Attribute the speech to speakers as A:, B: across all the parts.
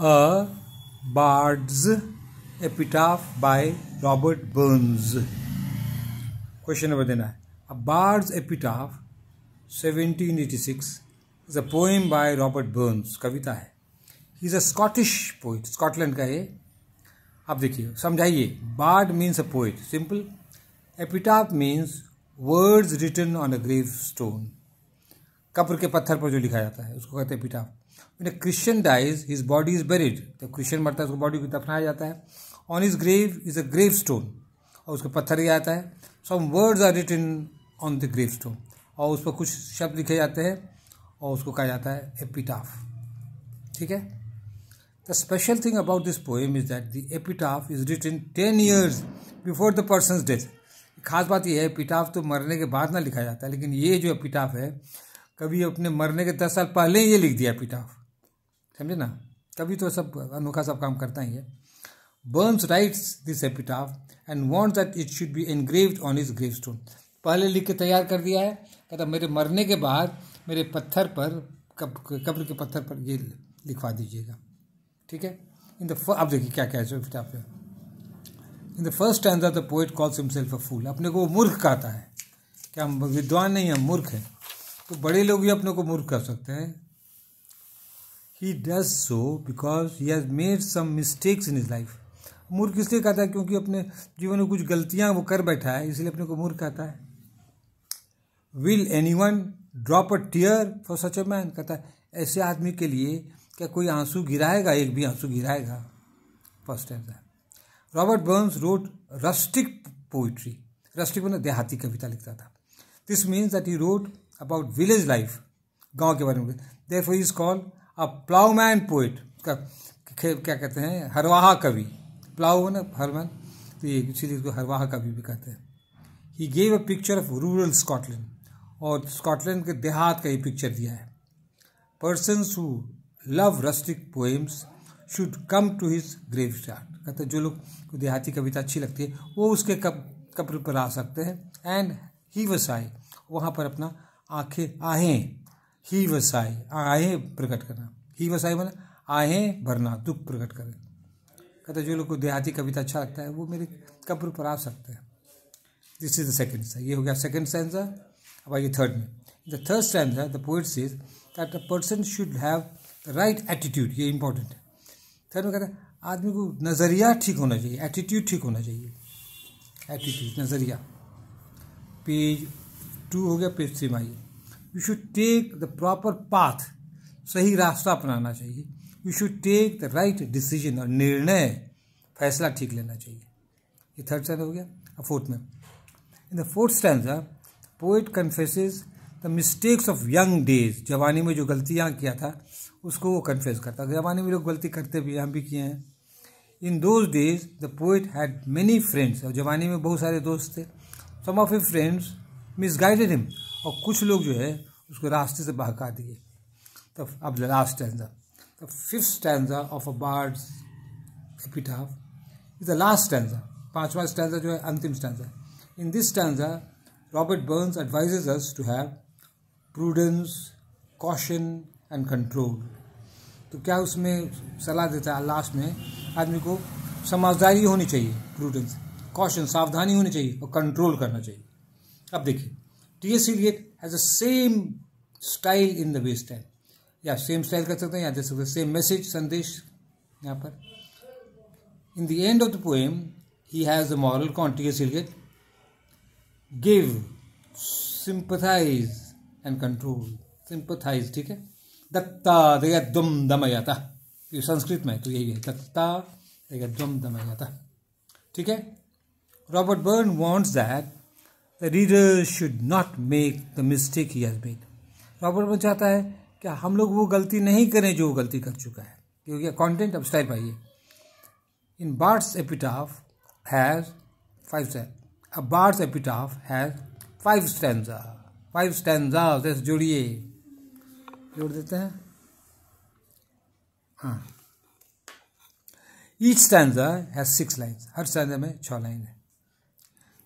A: A Bard's Epitaph by Robert Burns. Question number देना है A Bard's Epitaph 1786 is a poem by Robert Burns कविता है he is a Scottish poet Scotland का ये आप देखिए समझाइए bard means a poet simple epitaph means words written on a grave stone कब्र के पत्थर पर जो लिखा जाता है उसको कहते हैं पिटा मैंने Christian dies his body is buried जब क्रिश्चियन मरता है उसको बॉडी को दफनाया जाता है on his grave is a grave stone और उसको पत्थर दिया जाता है some words are written on the grave stone और उस पर कुछ शब्द लिखे जाते हैं और उसको कहा जाता है एपिटाफ ठीक है the special thing about this poem is that the epitaph is written ten years before the person death खास बात यह है एपिटाफ तो मरने के बाद ना लिखा जाता है लेकिन ये जो एपिटाफ है कभी अपने मरने के दस साल पहले ही ये लिख दिया पिटाफ समझे ना तभी तो सब अनोखा सब काम करता ही है Burns writes this epitaph and want that it should be engraved on his grave stone पहले लिख के तैयार कर दिया है कहता मेरे मरने के बाद मेरे पत्थर पर कब्र के पत्थर पर ये लिखवा दीजिएगा ठीक है इन द आप देखिए क्या क्या है किताब पे in the first time the poet calls himself a fool अपने को वो मूर्ख कहता है क्या हम विद्वान नहीं हम मूर्ख हैं तो बड़े लोग भी अपने को मूर्ख कह सकते हैं he does so because he has made some mistakes in his life मूर्ख इसलिए कहता है क्योंकि अपने जीवन में कुछ गलतियां वो कर बैठा है इसलिए अपने को मूर्ख कहता है will any one drop a tear for such a man कहता है ऐसे आदमी के लिए क्या कोई आंसू गिराएगा एक भी आंसू गिराएगा first time Robert Burns wrote rustic poetry rustic मतलब देहाती कविता लिखता था this means that he wrote about village life गांव के बारे में therefore is call a ploughman poet का क्या कहते हैं हरवाहा कवि प्लाउ है ना हरमैन तो ये इसीलिए इसको हरवाहा कवि भी कहते हैं he gave a picture of rural Scotland और स्कॉटलैंड के देहात का ये पिक्चर दिया है persons who love rustic poems should come to his grave start कहते जो लोग देहाती कविता अच्छी लगती है वो उसके कप कपड़े पर आ सकते हैं एंड ही वसाई वहाँ पर अपना आखे आहें ही वसाई आहें प्रकट करना ही वसाई मतलब आहें भरना दुख प्रकट करें कहते जो लोग को देहाती कविता अच्छा लगता है वो मेरे कब्र पर आ सकते हैं दिस इज द सेकेंड ये हो गया सेकेंड स्टैंजा अब आइए थर्ड में the third stanza the poets is that a person should have the right attitude ये इंपॉर्टेंट है थर्ड में कहते हैं आदमी को नज़रिया ठीक होना चाहिए एटीट्यूड ठीक होना चाहिए एटीट्यूड नज़रिया पेज टू हो गया पेज थ्री माइए you should take the proper path सही रास्ता अपनाना चाहिए you should take the right decision और निर्णय फैसला ठीक लेना चाहिए ये थर्ड स्टैंड हो गया और फोर्थ में in the fourth stanza poet confesses the mistakes of young days जवानी में जो गलतियाँ किया था उसको वो कन्फेस करता जवानी में लोग गलती करते भी हम भी किए हैं in those days the poet had many friends और जवानी में बहुत सारे दोस्त थे some of a friends misguided him और कुछ लोग जो है उसको रास्ते से बहका दिए तब तो अब the last stanza the fifth stanza of a bard's epitaph is the last stanza पांचवा स्टैंडा जो है अंतिम stanza in this stanza Robert Burns advises us to have prudence caution and control तो क्या उसमें सलाह देता है लास्ट में आदमी को समझदारी होनी चाहिए प्रूडेंस कॉशन सावधानी होनी चाहिए और कंट्रोल करना चाहिए अब देखिए T S Eliot has a same style in the waste time या सेम स्टाइल कर सकते हैं या दे सकते हैं सेम मैसेज संदेश यहाँ पर in the end of the poem he has a moral कॉन T S Eliot give sympathise and control sympathise ठीक है दत्ता देगा दुम दमयता ये संस्कृत में तो यही है दत्ता देगा दुम दमयता ठीक है Robert Burn wants that the reader should not make the mistake he has made Robert में चाहता है कि हम लोग वो गलती नहीं करें जो वो गलती कर चुका है क्योंकि कॉन्टेंट अब स्टाइल पाइए in bard's epitaph has five stanza अब bard's epitaph has five stanza five stanza जैसे जोड़िए जोड़ देते हैं हाँ each stanza has six lines हर स्टैंडा में छः लाइन है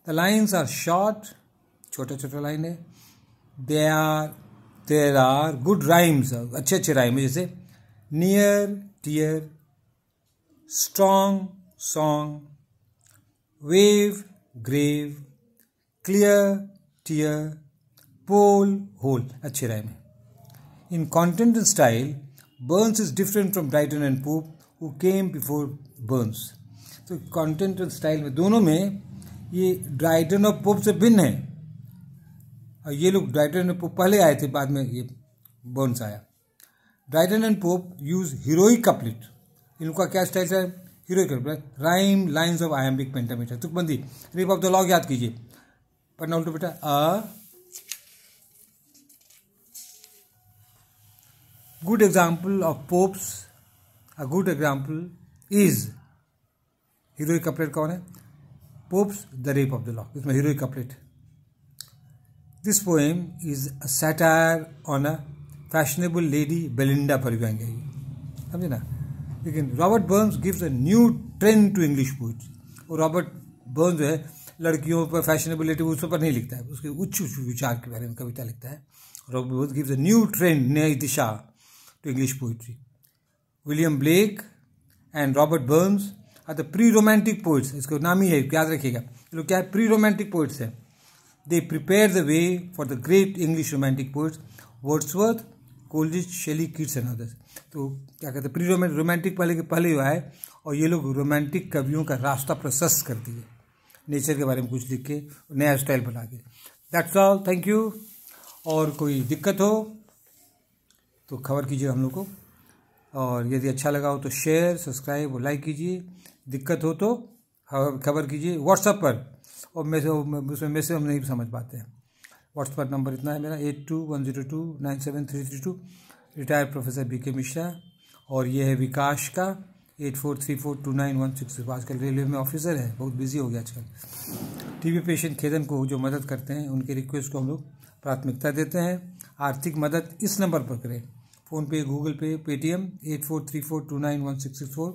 A: The lines are short, chota chota line hai. They are, there are good rhymes, achche achche rhymes, jaise near, dear, strong, song, wave, grave, clear, tear, pole, hole, achche rhyme. In content and style, Burns is different from Brighton and Pope who came before Burns. So content and style, dono mein, ये Dryden और Pope से भिन्न है और ये लोग Dryden and pope पहले आए थे बाद में ये बोन्स आया Dryden and Pope use heroic couplet इनका क्या स्टाइल है heroic couplet rhyme lines of iambic pentameter तुकबंदी रिप ऑफ द लॉग याद कीजिए पढ़ना उल्टो बेटा a good example of Pope's a good example is heroic couplet कौन है Pope's the rape of the Law with my heroic couplet. This poem is a satire on a fashionable lady, Belinda Paluangai. समझे ना लेकिन Robert Burns gives a new trend to English poets और Robert Burn जो है लड़कियों पर fashionable फैशनेबिलिटी उस पर नहीं लिखता है उसके उच्च उच्च विचार के बारे में कविता लिखता है Robert Burns gives a new trend नई दिशा to English poetry William Blake and Robert Burns अच्छा प्री रोमांटिक पोइट्स इसको नाम ही है याद रखिएगा ये लोग क्या है प्री रोमांटिक पोइट्स है they prepare the way for the great English romantic poets Wordsworth Coleridge Shelley Keats and others तो क्या कहते हैं प्री रोमांटिक पहले के पहले हुआ है और ये लोग रोमांटिक कवियों का रास्ता प्रशस्त कर दिए नेचर के बारे में कुछ लिख के नया स्टाइल बना के दैट्स ऑल थैंक यू और कोई दिक्कत हो तो खबर कीजिए हम लोग को और यदि अच्छा लगा हो तो शेयर सब्सक्राइब और लाइक कीजिए दिक्कत हो तो खबर कीजिए व्हाट्सएप पर और मैसेज उसमें मैसेज हम नहीं समझ पाते हैं व्हाट्सएप नंबर इतना है मेरा eight two one zero two nine seven three three two retired professor B K Mishra और ये है विकास का eight four three four two nine one six आजकल रेलवे में ऑफिसर है बहुत बिजी हो गया आजकल टीबी पेशेंट खेदन को जो मदद करते हैं उनके रिक्वेस्ट को हम लोग प्राथमिकता देते हैं आर्थिक मदद इस नंबर पर करें phone PhonePe Google Pay Paytm eight four three four two nine one six six four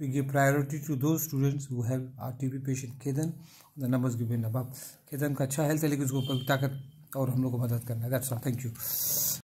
A: we give priority to those students who have R T P patient केदन द नंबर्स गिवेन अबाव केदन का अच्छा health है लेकिन उसको ताकत और हम लोग को मदद करना है दैट्स ऑल थैंक यू